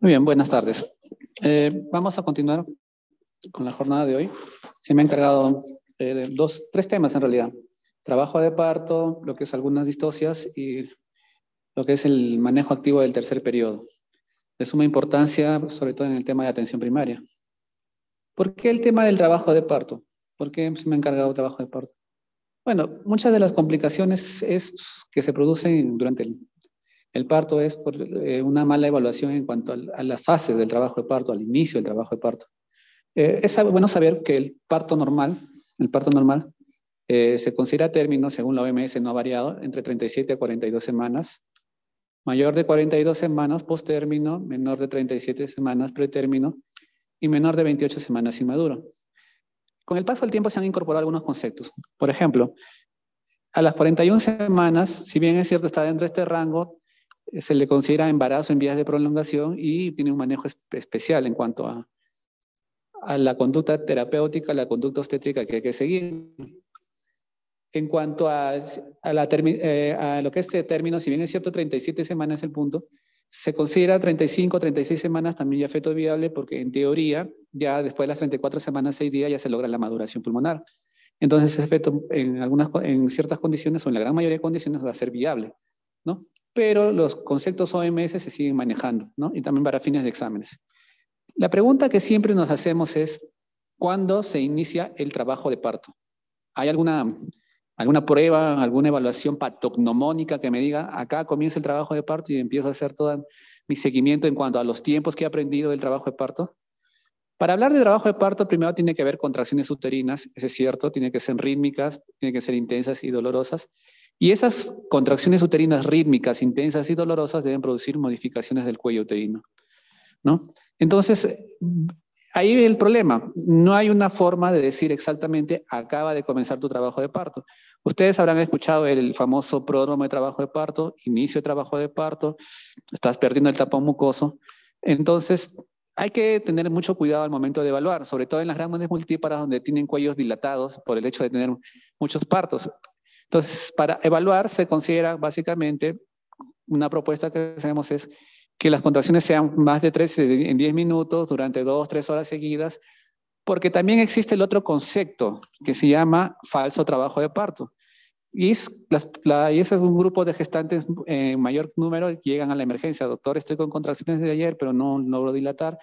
Muy bien, buenas tardes. Eh, vamos a continuar con la jornada de hoy. Se me ha encargado eh, dos, tres temas en realidad. Trabajo de parto, lo que es algunas distocias y lo que es el manejo activo del tercer periodo. De suma importancia, sobre todo en el tema de atención primaria. ¿Por qué el tema del trabajo de parto? ¿Por qué se me ha encargado trabajo de parto? Bueno, muchas de las complicaciones es que se producen durante el el parto es por, eh, una mala evaluación en cuanto a, las fases del trabajo de parto, al inicio del trabajo de parto. Eh, es bueno saber que el parto normal, el parto normal eh, se considera término, según la OMS, no ha variado, entre 37 a 42 semanas. Mayor de 42 semanas post-término, menor de 37 semanas pretérmino y menor de 28 semanas inmaduro. Con el paso del tiempo se han incorporado algunos conceptos. Por ejemplo, a las 41 semanas, si bien es cierto, está dentro de este rango, se le considera embarazo en vías de prolongación y tiene un manejo especial en cuanto a, la conducta terapéutica, la conducta obstétrica que hay que seguir. En cuanto a, eh, lo que es este término, si bien es cierto, 37 semanas es el punto, se considera 35, 36 semanas también ya feto viable porque en teoría ya después de las 34 semanas, 6 días ya se logra la maduración pulmonar. Entonces ese feto en, algunas, en ciertas condiciones o en la gran mayoría de condiciones va a ser viable. ¿no? pero los conceptos OMS se siguen manejando, ¿no? Y también para fines de exámenes. La pregunta que siempre nos hacemos es, ¿cuándo se inicia el trabajo de parto? ¿Hay alguna, prueba, alguna evaluación patognomónica que me diga, acá comienza el trabajo de parto y empiezo a hacer todo mi seguimiento en cuanto a los tiempos que he aprendido del trabajo de parto? Para hablar de trabajo de parto, primero tiene que haber contracciones uterinas, eso es cierto, tiene que ser rítmicas, tiene que ser intensas y dolorosas, y esas contracciones uterinas rítmicas, intensas y dolorosas deben producir modificaciones del cuello uterino. ¿no? Entonces, ahí el problema. No hay una forma de decir exactamente acaba de comenzar tu trabajo de parto. Ustedes habrán escuchado el famoso pródromo de trabajo de parto, inicio de trabajo de parto, estás perdiendo el tapón mucoso. Entonces, hay que tener mucho cuidado al momento de evaluar, sobre todo en las grandes multíparas donde tienen cuellos dilatados por el hecho de tener muchos partos. Entonces, para evaluar se considera básicamente una propuesta que hacemos es que las contracciones sean más de tres en 10 minutos durante dos, tres horas seguidas, porque también existe el otro concepto que se llama falso trabajo de parto. Y, es, y ese es un grupo de gestantes en eh, mayor número que llegan a la emergencia. Doctor, estoy con contracciones de ayer, pero no logro dilatar.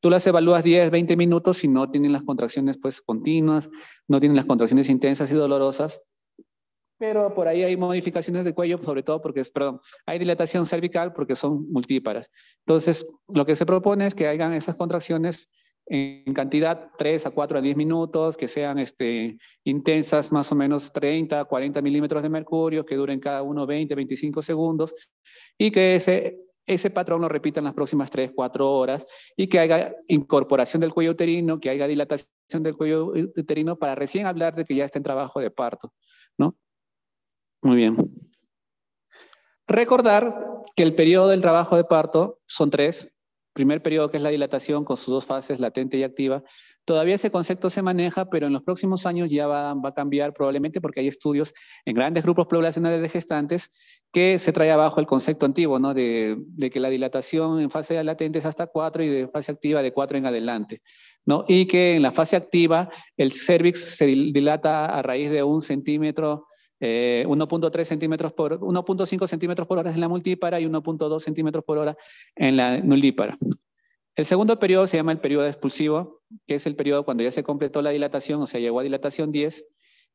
Tú las evalúas 10, 20 minutos si no tienen las contracciones pues continuas, no tienen las contracciones intensas y dolorosas pero por ahí hay modificaciones de cuello, sobre todo porque es, perdón, hay dilatación cervical porque son multíparas. Entonces, lo que se propone es que hagan esas contracciones en cantidad 3 a 4 a 10 minutos, que sean este, intensas más o menos 30 a 40 milímetros de mercurio, que duren cada uno 20, 25 segundos, y que ese, ese patrón lo repitan las próximas 3, 4 horas, y que haya incorporación del cuello uterino, que haya dilatación del cuello uterino, para recién hablar de que ya está en trabajo de parto, ¿no? Muy bien. Recordar que el periodo del trabajo de parto son tres. Primer periodo que es la dilatación con sus dos fases, latente y activa. Todavía ese concepto se maneja, pero en los próximos años ya va, a cambiar probablemente porque hay estudios en grandes grupos poblacionales de gestantes que se trae abajo el concepto antiguo, ¿no? De, que la dilatación en fase latente es hasta cuatro y de fase activa de cuatro en adelante, ¿no? Y que en la fase activa el cervix se dilata a raíz de un centímetro 1.3 eh, centímetros por 1.5 centímetros por hora en la multípara y 1.2 centímetros por hora en la nulípara. El segundo periodo se llama el periodo expulsivo, que es el periodo cuando ya se completó la dilatación, o sea, llegó a dilatación 10,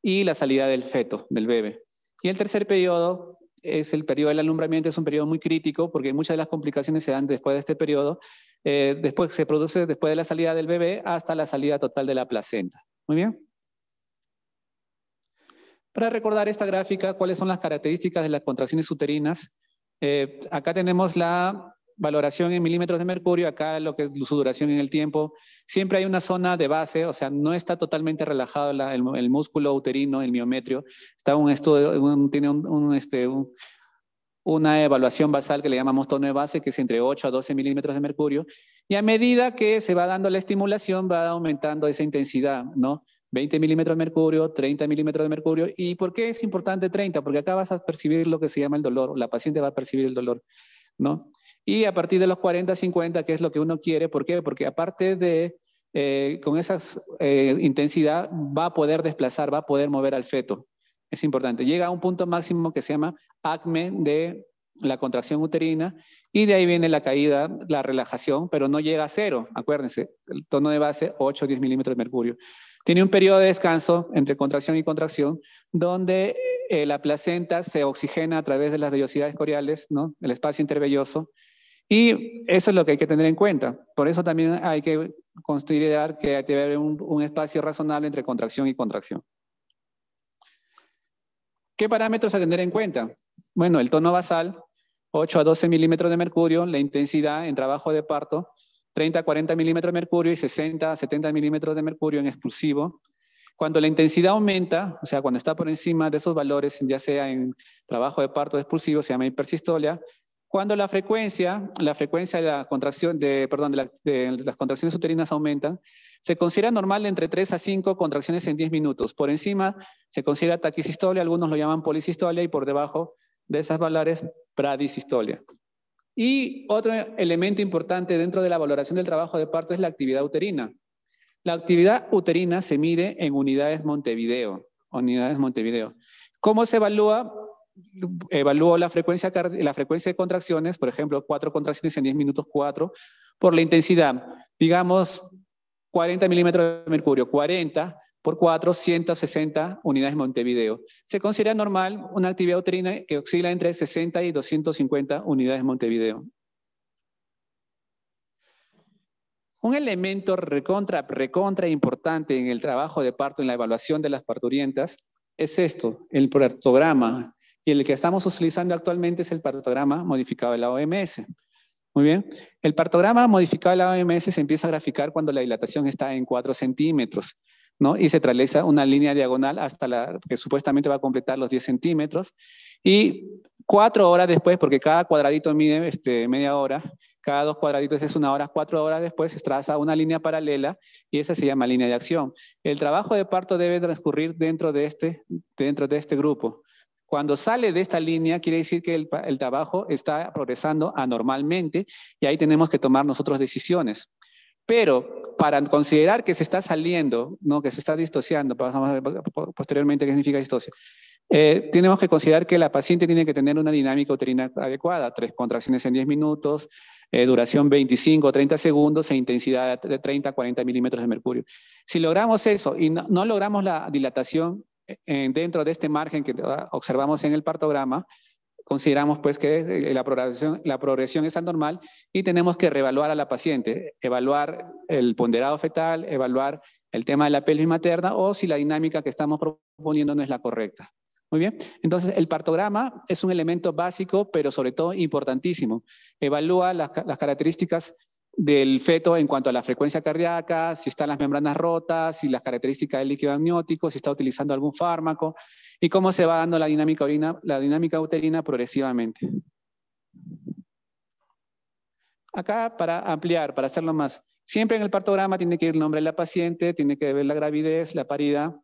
y la salida del feto, del bebé. Y el tercer periodo es el periodo del alumbramiento, es un periodo muy crítico porque muchas de las complicaciones se dan después de este periodo, eh, después se produce después de la salida del bebé hasta la salida total de la placenta. Muy bien. Para recordar esta gráfica, cuáles son las características de las contracciones uterinas. Eh, acá tenemos la valoración en milímetros de mercurio, acá lo que es su duración en el tiempo. Siempre hay una zona de base, o sea, no está totalmente relajado el, músculo uterino, el miometrio. Está un estudio, tiene este, una evaluación basal que le llamamos tono de base, que es entre 8 a 12 milímetros de mercurio. Y a medida que se va dando la estimulación, va aumentando esa intensidad, ¿no? 20 milímetros de mercurio, 30 milímetros de mercurio. ¿Y por qué es importante 30? Porque acá vas a percibir lo que se llama el dolor, la paciente va a percibir el dolor, ¿no? Y a partir de los 40, 50, que es lo que uno quiere, ¿por qué? Porque aparte de, eh, con esa eh, intensidad, va a poder desplazar, va a poder mover al feto. Es importante. Llega a un punto máximo que se llama acme de la contracción uterina y de ahí viene la caída, la relajación, pero no llega a cero, acuérdense, el tono de base 8 o 10 milímetros de mercurio. Tiene un periodo de descanso entre contracción y contracción, donde eh, la placenta se oxigena a través de las vellosidades coriales, el espacio intervelloso, y eso es lo que hay que tener en cuenta. Por eso también hay que considerar que hay que haber un, espacio razonable entre contracción y contracción. ¿Qué parámetros que tener en cuenta? Bueno, el tono basal, 8 a 12 milímetros de mercurio, la intensidad en trabajo de parto, 30 a 40 milímetros de mercurio y 60 a 70 milímetros de mercurio en expulsivo. Cuando la intensidad aumenta, o sea, cuando está por encima de esos valores, ya sea en trabajo de parto expulsivo, se llama hipersistolia. Cuando la frecuencia, la frecuencia de la contracción perdón, de, las contracciones uterinas aumentan, se considera normal entre 3 a 5 contracciones en 10 minutos. Por encima se considera taquisistolia, algunos lo llaman policistolia, y por debajo de esas valores pradisistolia. Y otro elemento importante dentro de la valoración del trabajo de parto es la actividad uterina. La actividad uterina se mide en unidades Montevideo. Unidades Montevideo. ¿Cómo se evalúa? Evalúa la frecuencia, la frecuencia de contracciones, por ejemplo, cuatro contracciones en 10 minutos, cuatro, por la intensidad. Digamos, 40 milímetros de mercurio, 40, por 460 unidades Montevideo. Se considera normal una actividad uterina que oscila entre 60 y 250 unidades Montevideo. Un elemento recontra, recontra importante en el trabajo de parto, en la evaluación de las parturientas, es esto, el partograma. Y el que estamos utilizando actualmente es el partograma modificado de la OMS. Muy bien. El partograma modificado de la OMS se empieza a graficar cuando la dilatación está en 4 centímetros. Y se traza una línea diagonal hasta la que supuestamente va a completar los 10 centímetros. Y cuatro horas después, porque cada cuadradito mide este, media hora, cada dos cuadraditos es una hora, cuatro horas después se traza una línea paralela y esa se llama línea de acción. El trabajo de parto debe transcurrir dentro de este, dentro de este grupo. Cuando sale de esta línea, quiere decir que el trabajo está progresando anormalmente y ahí tenemos que tomar nosotros decisiones. Pero para considerar que se está saliendo, ¿no? que se está distociando, vamos a ver posteriormente qué significa distocia, eh, tenemos que considerar que la paciente tiene que tener una dinámica uterina adecuada, tres contracciones en 10 minutos, eh, duración 25 o 30 segundos e intensidad de 30 a 40 milímetros de mercurio. Si logramos eso y no, logramos la dilatación eh, dentro de este margen que ah, observamos en el partograma, consideramos pues que eh, la progresión, es anormal normal y tenemos que reevaluar a la paciente, evaluar el ponderado fetal, evaluar el tema de la pelvis materna o si la dinámica que estamos proponiendo no es la correcta. Muy bien, entonces el partograma es un elemento básico, pero sobre todo importantísimo. Evalúa las, las características del feto en cuanto a la frecuencia cardíaca, si están las membranas rotas, si las características del líquido amniótico, si está utilizando algún fármaco y cómo se va dando la dinámica, la dinámica uterina progresivamente. Acá para ampliar, para hacerlo más, siempre en el partograma tiene que ir el nombre de la paciente, tiene que ver la gravidez, la paridad,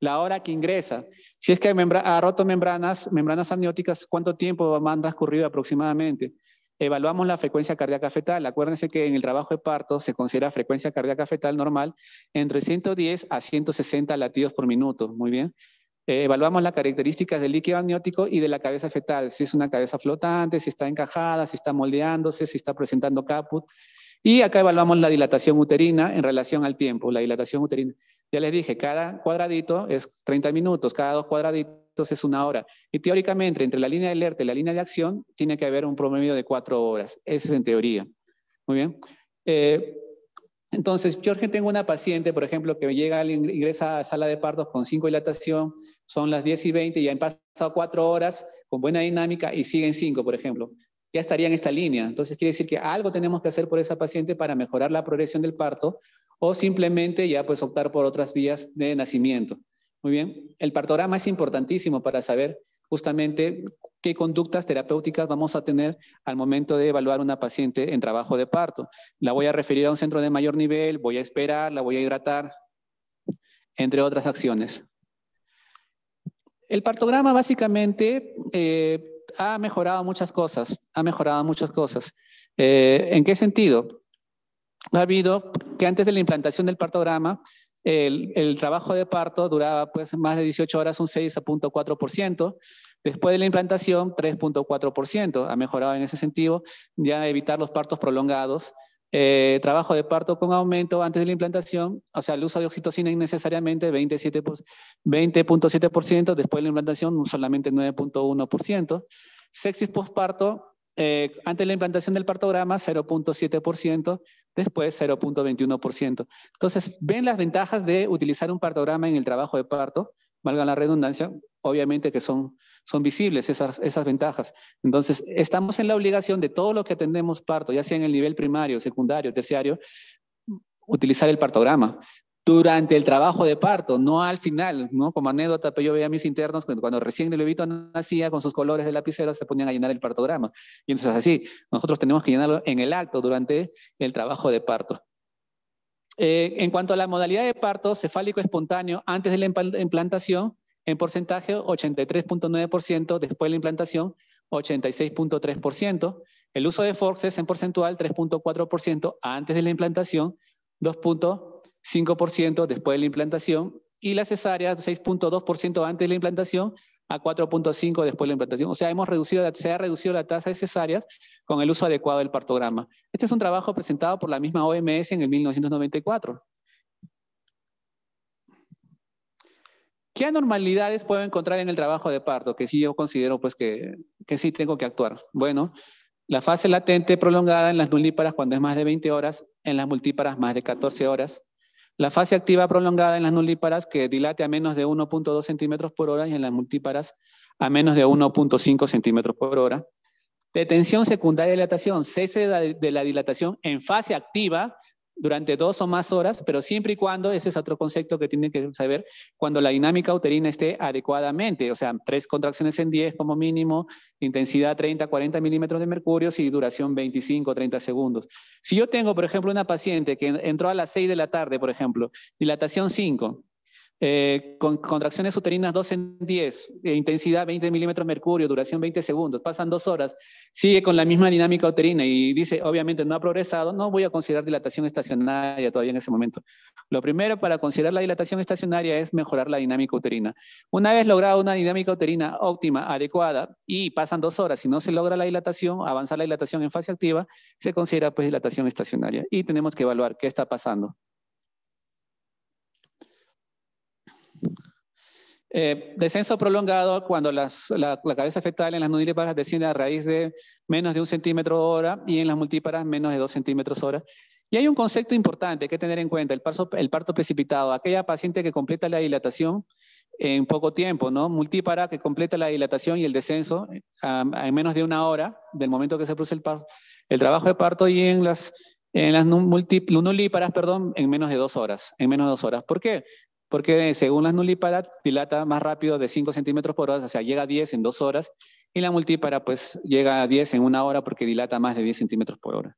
la hora que ingresa. Si es que ha roto membranas, membranas amnióticas, ¿cuánto tiempo ha transcurrido aproximadamente? Evaluamos la frecuencia cardíaca fetal. Acuérdense que en el trabajo de parto se considera frecuencia cardíaca fetal normal entre 110 a 160 latidos por minuto. Muy bien. Eh, evaluamos las características del líquido amniótico y de la cabeza fetal, si es una cabeza flotante, si está encajada, si está moldeándose, si está presentando caput. Y acá evaluamos la dilatación uterina en relación al tiempo, la dilatación uterina. Ya les dije, cada cuadradito es 30 minutos, cada dos cuadraditos entonces, es una hora. Y teóricamente, entre la línea de alerta y la línea de acción, tiene que haber un promedio de cuatro horas. Eso es en teoría. Muy bien. Eh, entonces, Jorge, tengo una paciente, por ejemplo, que llega, ingresa a sala de partos con cinco dilatación, son las 10 y 20, ya han pasado cuatro horas con buena dinámica y siguen cinco, por ejemplo. Ya estaría en esta línea. Entonces, quiere decir que algo tenemos que hacer por esa paciente para mejorar la progresión del parto o simplemente ya pues optar por otras vías de nacimiento. Muy bien. El partograma es importantísimo para saber justamente qué conductas terapéuticas vamos a tener al momento de evaluar una paciente en trabajo de parto. La voy a referir a un centro de mayor nivel, voy a esperar, la voy a hidratar, entre otras acciones. El partograma básicamente eh, ha mejorado muchas cosas, ha mejorado muchas cosas. Eh, ¿En qué sentido? Ha habido que antes de la implantación del partograma, el, trabajo de parto duraba pues, más de 18 horas, un 6.4%. Después de la implantación, 3.4%. Ha mejorado en ese sentido, ya evitar los partos prolongados. Eh, trabajo de parto con aumento antes de la implantación, o sea, el uso de oxitocina innecesariamente, 20.7%, después de la implantación solamente 9.1%. Sexis postparto, eh, ante antes la implantación del partograma 0.7%, después 0.21%. Entonces, ven las ventajas de utilizar un partograma en el trabajo de parto, valga la redundancia, obviamente que son, son visibles esas, esas ventajas. Entonces, estamos en la obligación de todo lo que atendemos parto, ya sea en el nivel primario, secundario, terciario, utilizar el partograma durante el trabajo de parto, no al final, ¿no? Como anécdota, pero pues yo veía a mis internos cuando, recién el bebito nacía con sus colores de lapicero, se ponían a llenar el partograma. Y entonces así, nosotros tenemos que llenarlo en el acto, durante el trabajo de parto. Eh, en cuanto a la modalidad de parto cefálico espontáneo, antes de la implantación, en porcentaje 83.9%, después de la implantación 86.3%. El uso de forces en porcentual 3.4%, antes de la implantación 2. 5% después de la implantación y las cesárea 6.2% antes de la implantación a 4.5 después de la implantación. O sea, hemos reducido, se ha reducido la tasa de cesáreas con el uso adecuado del partograma. Este es un trabajo presentado por la misma OMS en el 1994. ¿Qué anormalidades puedo encontrar en el trabajo de parto? Que sí yo considero pues que, que sí tengo que actuar. Bueno, la fase latente prolongada en las nulíparas cuando es más de 20 horas, en las multíparas más de 14 horas, la fase activa prolongada en las nulíparas que dilate a menos de 1.2 centímetros por hora y en las multíparas a menos de 1.5 centímetros por hora. Detención secundaria de dilatación, cese de la dilatación en fase activa durante dos o más horas, pero siempre y cuando, ese es otro concepto que tienen que saber, cuando la dinámica uterina esté adecuadamente, o sea, tres contracciones en 10 como mínimo, intensidad 30, 40 milímetros de mercurio y duración 25, 30 segundos. Si yo tengo, por ejemplo, una paciente que entró a las 6 de la tarde, por ejemplo, dilatación 5, eh, con contracciones uterinas 2 en 10, eh, intensidad 20 milímetros mercurio, duración 20 segundos, pasan dos horas, sigue con la misma dinámica uterina y dice, obviamente no ha progresado, no voy a considerar dilatación estacionaria todavía en ese momento. Lo primero para considerar la dilatación estacionaria es mejorar la dinámica uterina. Una vez lograda una dinámica uterina óptima, adecuada, y pasan dos horas, si no se logra la dilatación, avanza la dilatación en fase activa, se considera pues dilatación estacionaria y tenemos que evaluar qué está pasando. Eh, descenso prolongado cuando la, cabeza fetal en las nudíparas desciende a raíz de menos de un centímetro hora y en las multíparas menos de dos centímetros hora. Y hay un concepto importante que tener en cuenta, el parto, el parto precipitado, aquella paciente que completa la dilatación en poco tiempo, ¿no? Multípara que completa la dilatación y el descenso en eh, menos de una hora del momento que se produce el, parto, el trabajo de parto y en las en las perdón, en menos de dos horas, en menos de dos horas. ¿Por qué? porque según las nulíparas dilata más rápido de 5 centímetros por hora, o sea, llega a 10 en 2 horas, y la multípara pues llega a 10 en una hora porque dilata más de 10 centímetros por hora.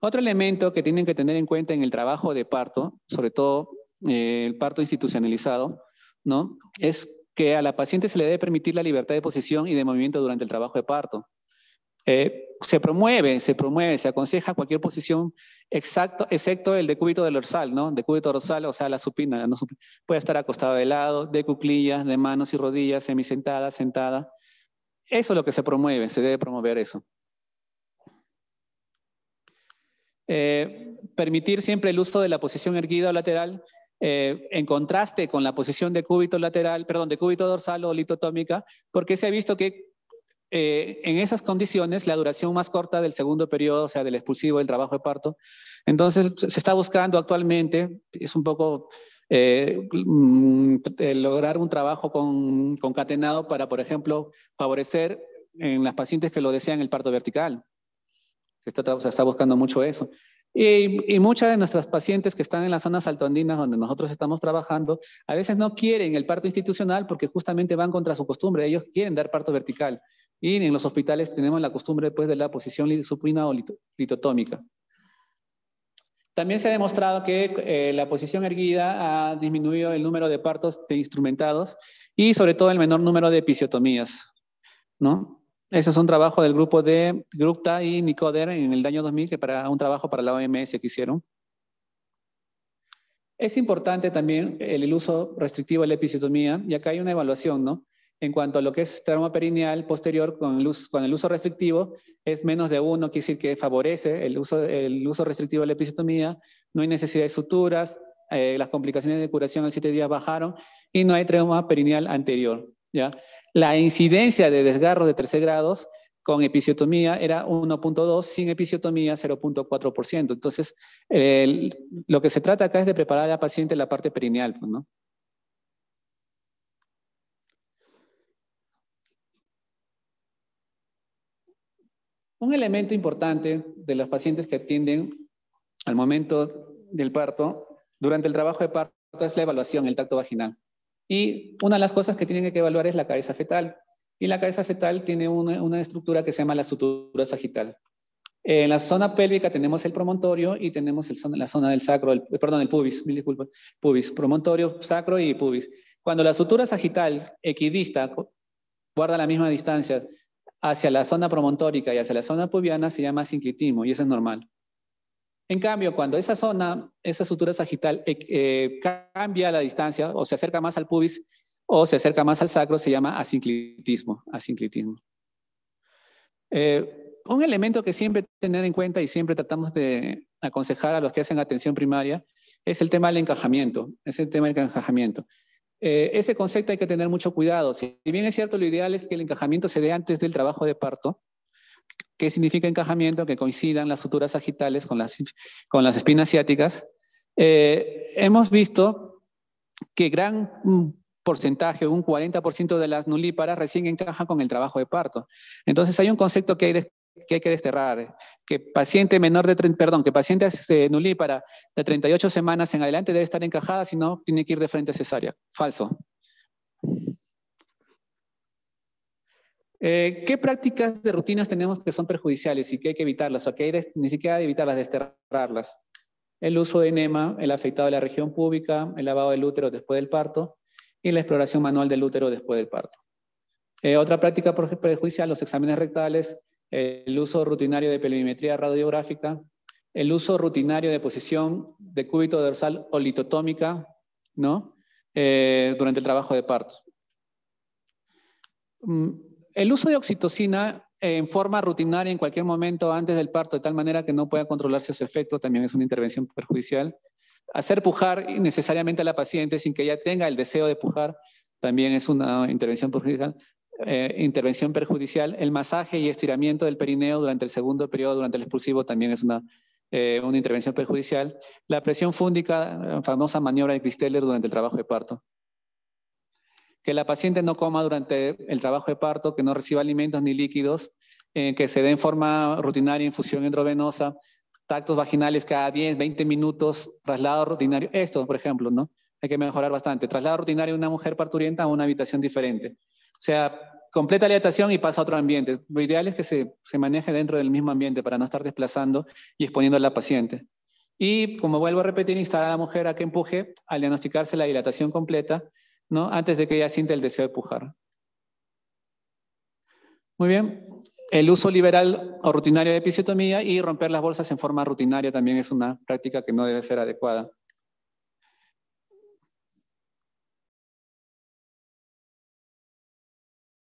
Otro elemento que tienen que tener en cuenta en el trabajo de parto, sobre todo eh, el parto institucionalizado, ¿no? es que a la paciente se le debe permitir la libertad de posición y de movimiento durante el trabajo de parto. Eh, se promueve, se promueve, se aconseja cualquier posición exacto, excepto el decúbito del dorsal, ¿no? Decúbito dorsal, o sea, la supina, no Puede estar acostado de lado, de cuclillas, de manos y rodillas, semisentada, sentada. Eso es lo que se promueve, se debe promover eso. Eh, permitir siempre el uso de la posición erguida o lateral eh, en contraste con la posición de cúbito lateral, perdón, de cúbito dorsal o litotómica, porque se ha visto que eh, en esas condiciones, la duración más corta del segundo periodo, o sea, del expulsivo, del trabajo de parto. Entonces, se está buscando actualmente, es un poco eh, mm, eh, lograr un trabajo con, concatenado para, por ejemplo, favorecer en las pacientes que lo desean el parto vertical. Se está, buscando mucho eso. Y, y, muchas de nuestras pacientes que están en las zonas altoandinas donde nosotros estamos trabajando, a veces no quieren el parto institucional porque justamente van contra su costumbre. Ellos quieren dar parto vertical, y en los hospitales tenemos la costumbre pues, de la posición supina o litotómica. También se ha demostrado que eh, la posición erguida ha disminuido el número de partos de instrumentados y sobre todo el menor número de episiotomías. ¿no? Ese es un trabajo del grupo de Grupta y Nicoder en el año 2000, que para un trabajo para la OMS que hicieron. Es importante también el uso restrictivo de la episiotomía, y acá hay una evaluación, ¿no? En cuanto a lo que es trauma perineal posterior con el uso, restrictivo, es menos de uno, quiere decir que favorece el uso, el uso restrictivo de la episiotomía, no hay necesidad de suturas, eh, las complicaciones de curación en siete días bajaron y no hay trauma perineal anterior. ¿ya? La incidencia de desgarro de 13 grados con episiotomía era 1.2, sin episiotomía 0.4%. Entonces, lo que se trata acá es de preparar a la paciente la parte perineal. ¿no? Un elemento importante de los pacientes que atienden al momento del parto, durante el trabajo de parto, es la evaluación, el tacto vaginal. Y una de las cosas que tienen que evaluar es la cabeza fetal. Y la cabeza fetal tiene una, estructura que se llama la sutura sagital. En la zona pélvica tenemos el promontorio y tenemos la zona del sacro, el, perdón, el pubis, mil disculpas, pubis, promontorio, sacro y pubis. Cuando la sutura sagital equidista guarda la misma distancia hacia la zona promontórica y hacia la zona pubiana se llama sinclitismo y eso es normal. En cambio, cuando esa zona, esa sutura sagital eh, eh, cambia la distancia o se acerca más al pubis o se acerca más al sacro, se llama asinclitismo. Eh, un elemento que siempre tener en cuenta y siempre tratamos de aconsejar a los que hacen atención primaria es el tema del encajamiento. Es el tema del encajamiento. Eh, ese concepto hay que tener mucho cuidado. Si bien es cierto, lo ideal es que el encajamiento se dé antes del trabajo de parto. ¿Qué significa encajamiento? Que coincidan las suturas agitales con las, con las espinas ciáticas. Eh, hemos visto que gran mm, porcentaje, un 40% de las nulíparas recién encajan con el trabajo de parto. Entonces hay un concepto que hay que hay que desterrar, que paciente menor de, 30, perdón, que paciente nulí eh, nulípara de 38 semanas en adelante debe estar encajada, si no, tiene que ir de frente a cesárea. Falso. Eh, ¿Qué prácticas de rutinas tenemos que son perjudiciales y que hay que evitarlas? O que hay ni siquiera evitarlas, desterrarlas. El uso de enema, el afeitado de la región pública, el lavado del útero después del parto y la exploración manual del útero después del parto. Eh, otra práctica perjudicial, los exámenes rectales, el uso rutinario de pelvimetría radiográfica, el uso rutinario de posición de cúbito dorsal o litotómica ¿no? Eh, durante el trabajo de parto. Mm, el uso de oxitocina en forma rutinaria en cualquier momento antes del parto, de tal manera que no pueda controlarse su efecto, también es una intervención perjudicial. Hacer pujar necesariamente a la paciente sin que ella tenga el deseo de pujar, también es una intervención perjudicial. Eh, intervención perjudicial. El masaje y estiramiento del perineo durante el segundo periodo, durante el expulsivo, también es una, eh, intervención perjudicial. La presión fúndica, famosa maniobra de Christeller durante el trabajo de parto. Que la paciente no coma durante el trabajo de parto, que no reciba alimentos ni líquidos, eh, que se dé en forma rutinaria infusión endrovenosa, tactos vaginales cada 10, 20 minutos, traslado rutinario. Esto, por ejemplo, ¿no? Hay que mejorar bastante. Traslado rutinario de una mujer parturienta a una habitación diferente. O sea, completa la dilatación y pasa a otro ambiente. Lo ideal es que se, maneje dentro del mismo ambiente para no estar desplazando y exponiendo a la paciente. Y como vuelvo a repetir, instar a la mujer a que empuje al diagnosticarse la dilatación completa, ¿no? antes de que ella sienta el deseo de empujar. Muy bien. El uso liberal o rutinario de episiotomía y romper las bolsas en forma rutinaria también es una práctica que no debe ser adecuada.